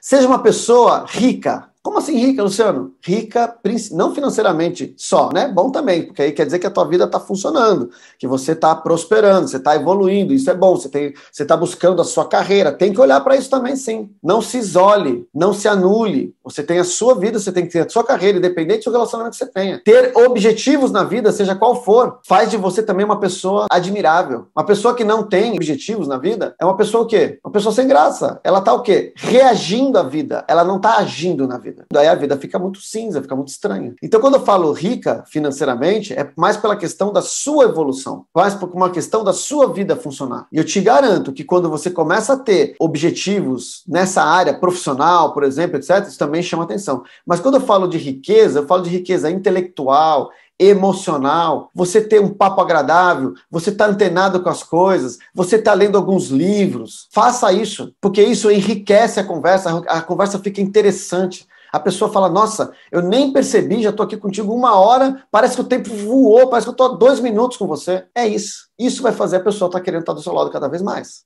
Seja uma pessoa rica. Como assim rica, Luciano? Rica, não financeiramente só, né? Bom também, porque aí quer dizer que a tua vida está funcionando, que você está prosperando, você está evoluindo, isso é bom, você você está buscando a sua carreira. Tem que olhar para isso também, sim. Não se isole, não se anule, você tem a sua vida, você tem que ter a sua carreira, independente do relacionamento que você tenha. Ter objetivos na vida, seja qual for, faz de você também uma pessoa admirável. Uma pessoa que não tem objetivos na vida é uma pessoa o quê? Uma pessoa sem graça. Ela tá o quê? Reagindo à vida. Ela não tá agindo na vida. Daí a vida fica muito cinza, fica muito estranha. Então, quando eu falo rica financeiramente, é mais pela questão da sua evolução, mais por uma questão da sua vida funcionar. E eu te garanto que quando você começa a ter objetivos nessa área profissional, por exemplo, etc., isso também também chama atenção. Mas quando eu falo de riqueza, eu falo de riqueza intelectual, emocional, você ter um papo agradável, você tá antenado com as coisas, você tá lendo alguns livros. Faça isso, porque isso enriquece a conversa, a conversa fica interessante. A pessoa fala: Nossa, eu nem percebi, já estou aqui contigo uma hora, parece que o tempo voou, parece que eu estou dois minutos com você. É isso. Isso vai fazer a pessoa estar tá querendo estar tá do seu lado cada vez mais.